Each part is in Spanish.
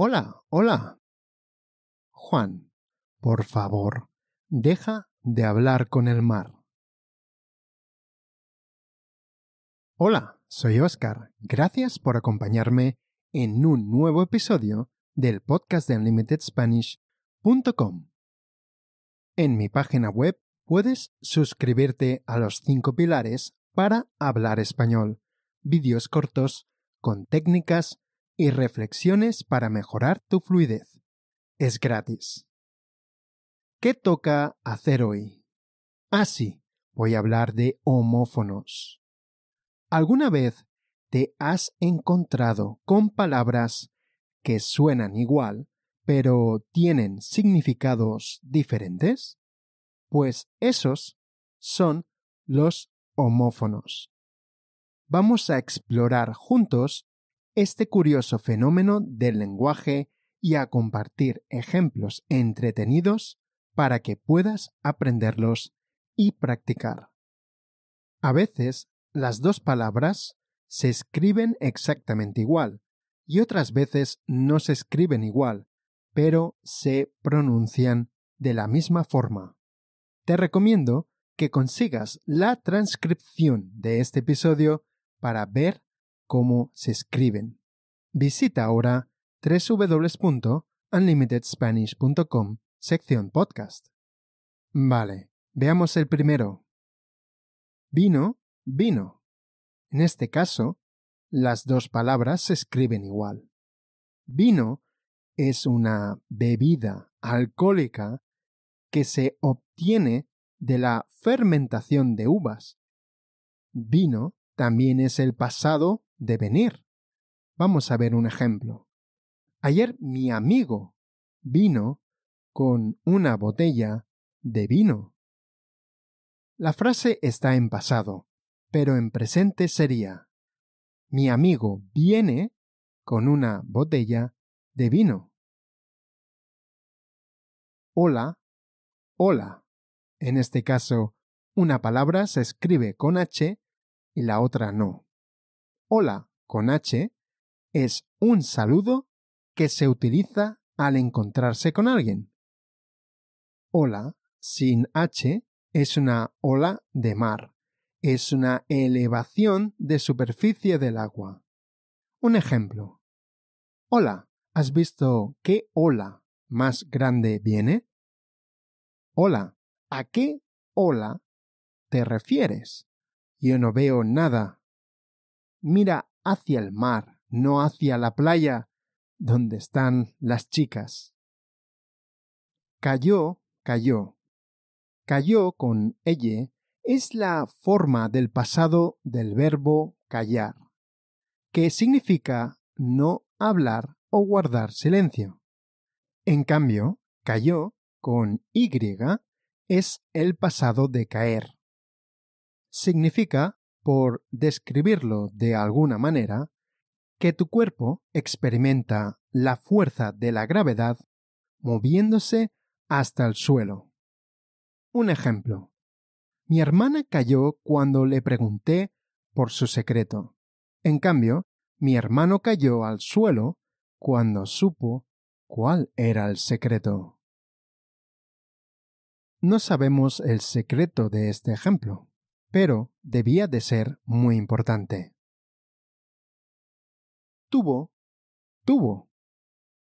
Hola, hola. Juan, por favor, deja de hablar con el mar. Hola, soy Oscar. Gracias por acompañarme en un nuevo episodio del podcast de unlimitedspanish.com. En mi página web puedes suscribirte a los cinco pilares para hablar español, vídeos cortos con técnicas y reflexiones para mejorar tu fluidez. Es gratis. ¿Qué toca hacer hoy? Ah, sí, voy a hablar de homófonos. ¿Alguna vez te has encontrado con palabras que suenan igual, pero tienen significados diferentes? Pues esos son los homófonos. Vamos a explorar juntos este curioso fenómeno del lenguaje y a compartir ejemplos entretenidos para que puedas aprenderlos y practicar. A veces, las dos palabras se escriben exactamente igual y otras veces no se escriben igual, pero se pronuncian de la misma forma. Te recomiendo que consigas la transcripción de este episodio para ver cómo se escriben. Visita ahora www.unlimitedspanish.com sección podcast. Vale, veamos el primero. Vino, vino. En este caso, las dos palabras se escriben igual. Vino es una bebida alcohólica que se obtiene de la fermentación de uvas. Vino también es el pasado de venir. Vamos a ver un ejemplo. Ayer mi amigo vino con una botella de vino. La frase está en pasado, pero en presente sería Mi amigo viene con una botella de vino. Hola, hola. En este caso, una palabra se escribe con H y la otra no hola con H es un saludo que se utiliza al encontrarse con alguien. Hola sin H es una ola de mar, es una elevación de superficie del agua. Un ejemplo. Hola, ¿has visto qué ola más grande viene? Hola, ¿a qué ola te refieres? Yo no veo nada mira hacia el mar, no hacia la playa donde están las chicas. Cayó, cayó. Cayó con elle es la forma del pasado del verbo callar, que significa no hablar o guardar silencio. En cambio, cayó con y es el pasado de caer. Significa por describirlo de alguna manera, que tu cuerpo experimenta la fuerza de la gravedad moviéndose hasta el suelo. Un ejemplo. Mi hermana cayó cuando le pregunté por su secreto. En cambio, mi hermano cayó al suelo cuando supo cuál era el secreto. No sabemos el secreto de este ejemplo pero debía de ser muy importante. Tuvo, tuvo.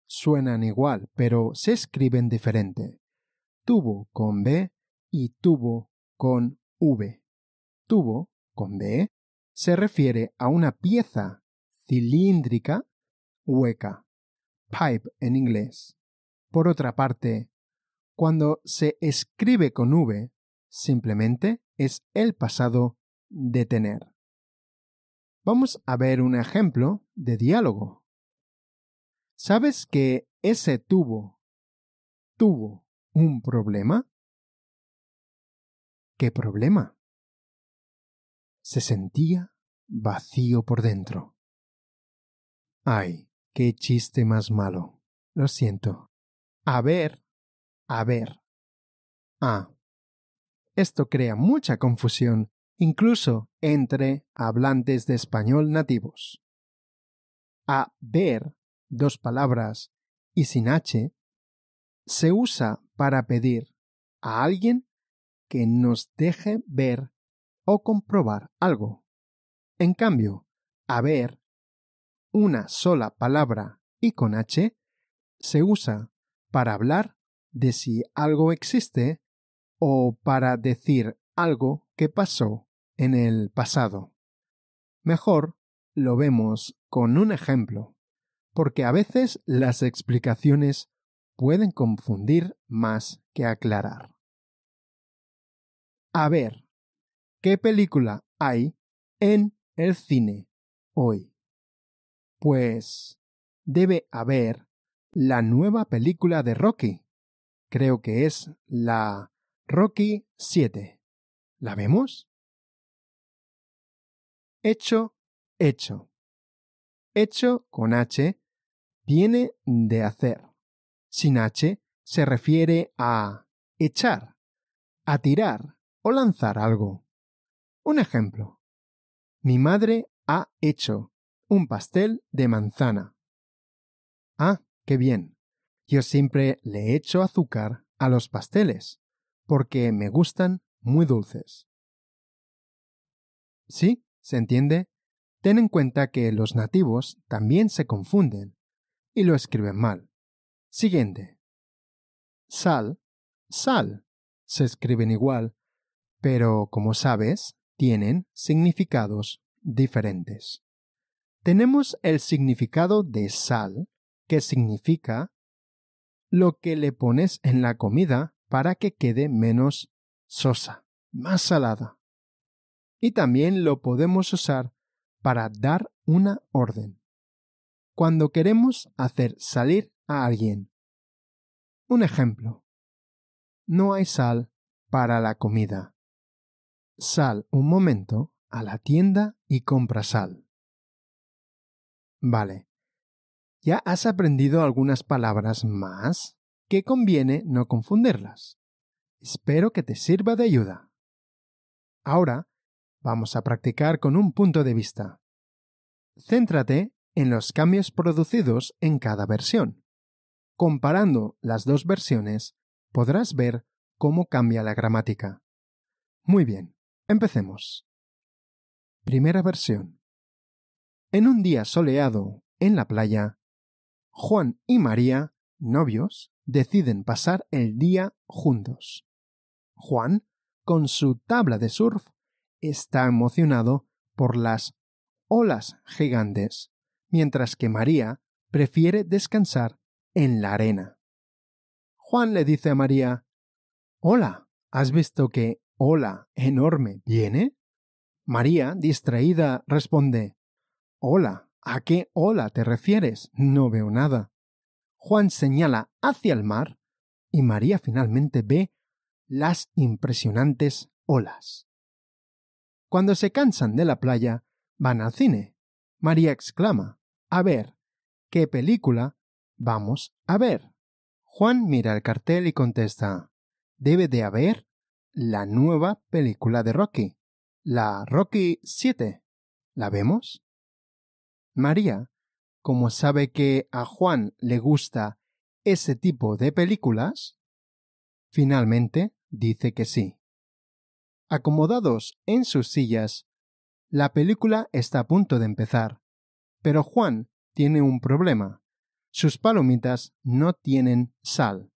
Suenan igual, pero se escriben diferente. Tuvo con B y tuvo con V. Tubo con B se refiere a una pieza cilíndrica hueca, pipe en inglés. Por otra parte, cuando se escribe con V, simplemente es el pasado de tener. Vamos a ver un ejemplo de diálogo. ¿Sabes que ese tubo tuvo un problema? ¿Qué problema? Se sentía vacío por dentro. Ay, qué chiste más malo. Lo siento. A ver, a ver. ah esto crea mucha confusión, incluso entre hablantes de español nativos. A ver, dos palabras, y sin h, se usa para pedir a alguien que nos deje ver o comprobar algo. En cambio, ver, una sola palabra y con h, se usa para hablar de si algo existe o para decir algo que pasó en el pasado. Mejor lo vemos con un ejemplo, porque a veces las explicaciones pueden confundir más que aclarar. A ver, ¿qué película hay en el cine hoy? Pues debe haber la nueva película de Rocky. Creo que es la Rocky 7. ¿La vemos? Hecho, hecho. Hecho con H viene de hacer. Sin H se refiere a echar, a tirar o lanzar algo. Un ejemplo. Mi madre ha hecho un pastel de manzana. Ah, qué bien. Yo siempre le echo azúcar a los pasteles porque me gustan muy dulces. ¿Sí? ¿Se entiende? Ten en cuenta que los nativos también se confunden y lo escriben mal. Siguiente. Sal, sal, se escriben igual, pero como sabes, tienen significados diferentes. Tenemos el significado de sal, que significa lo que le pones en la comida para que quede menos sosa, más salada. Y también lo podemos usar para dar una orden. Cuando queremos hacer salir a alguien. Un ejemplo. No hay sal para la comida. Sal un momento a la tienda y compra sal. Vale. ¿Ya has aprendido algunas palabras más? que conviene no confundirlas. Espero que te sirva de ayuda. Ahora, vamos a practicar con un punto de vista. Céntrate en los cambios producidos en cada versión. Comparando las dos versiones, podrás ver cómo cambia la gramática. Muy bien, empecemos. Primera versión. En un día soleado, en la playa, Juan y María, novios, deciden pasar el día juntos. Juan, con su tabla de surf, está emocionado por las olas gigantes, mientras que María prefiere descansar en la arena. Juan le dice a María Hola, ¿has visto que ola enorme viene? María, distraída, responde Hola, ¿a qué ola te refieres? No veo nada. Juan señala hacia el mar y María finalmente ve las impresionantes olas. Cuando se cansan de la playa, van al cine. María exclama, A ver, ¿qué película vamos a ver? Juan mira el cartel y contesta, Debe de haber la nueva película de Rocky, la Rocky 7. ¿La vemos? María como sabe que a Juan le gusta ese tipo de películas, finalmente dice que sí. Acomodados en sus sillas, la película está a punto de empezar, pero Juan tiene un problema. Sus palomitas no tienen sal.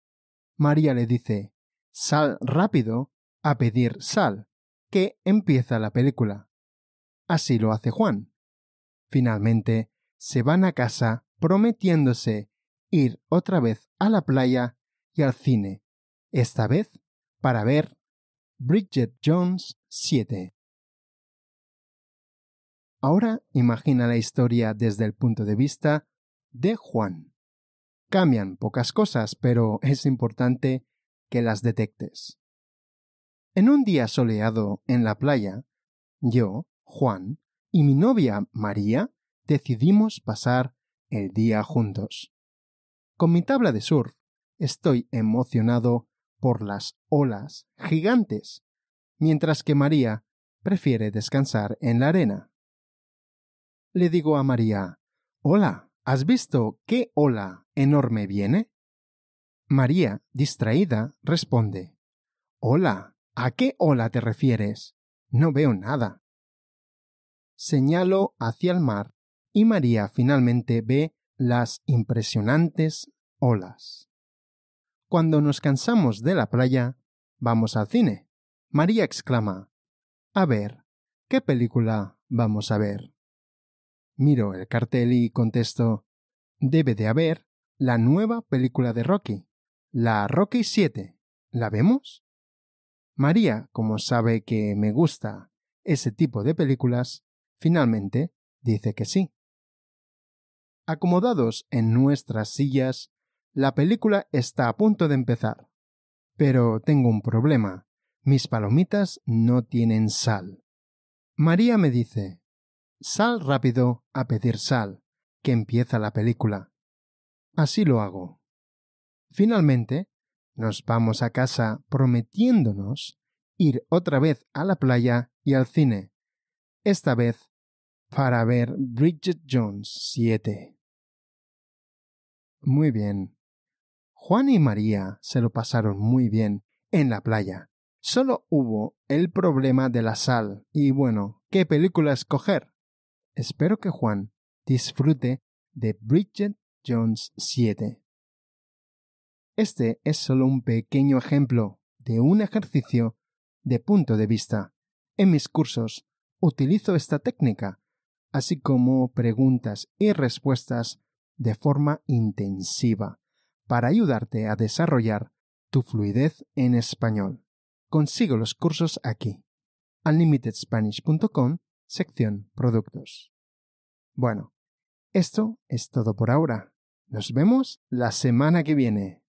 María le dice, sal rápido a pedir sal, que empieza la película. Así lo hace Juan. Finalmente, se van a casa prometiéndose ir otra vez a la playa y al cine, esta vez para ver Bridget Jones 7. Ahora imagina la historia desde el punto de vista de Juan. Cambian pocas cosas, pero es importante que las detectes. En un día soleado en la playa, yo, Juan, y mi novia María decidimos pasar el día juntos. Con mi tabla de surf estoy emocionado por las olas gigantes, mientras que María prefiere descansar en la arena. Le digo a María, Hola, ¿has visto qué ola enorme viene? María, distraída, responde, Hola, ¿a qué ola te refieres? No veo nada. Señalo hacia el mar y María finalmente ve las impresionantes olas. Cuando nos cansamos de la playa, vamos al cine. María exclama, A ver, ¿qué película vamos a ver? Miro el cartel y contesto, debe de haber la nueva película de Rocky, la Rocky 7. ¿La vemos? María, como sabe que me gusta ese tipo de películas, finalmente dice que sí. Acomodados en nuestras sillas, la película está a punto de empezar. Pero tengo un problema. Mis palomitas no tienen sal. María me dice, sal rápido a pedir sal, que empieza la película. Así lo hago. Finalmente, nos vamos a casa prometiéndonos ir otra vez a la playa y al cine, esta vez para ver Bridget Jones 7. Muy bien. Juan y María se lo pasaron muy bien en la playa. Solo hubo el problema de la sal y bueno, ¿qué película escoger? Espero que Juan disfrute de Bridget Jones 7. Este es solo un pequeño ejemplo de un ejercicio de punto de vista. En mis cursos utilizo esta técnica, así como preguntas y respuestas de forma intensiva para ayudarte a desarrollar tu fluidez en español. Consigo los cursos aquí. unlimitedspanish.com, sección productos. Bueno, esto es todo por ahora. Nos vemos la semana que viene.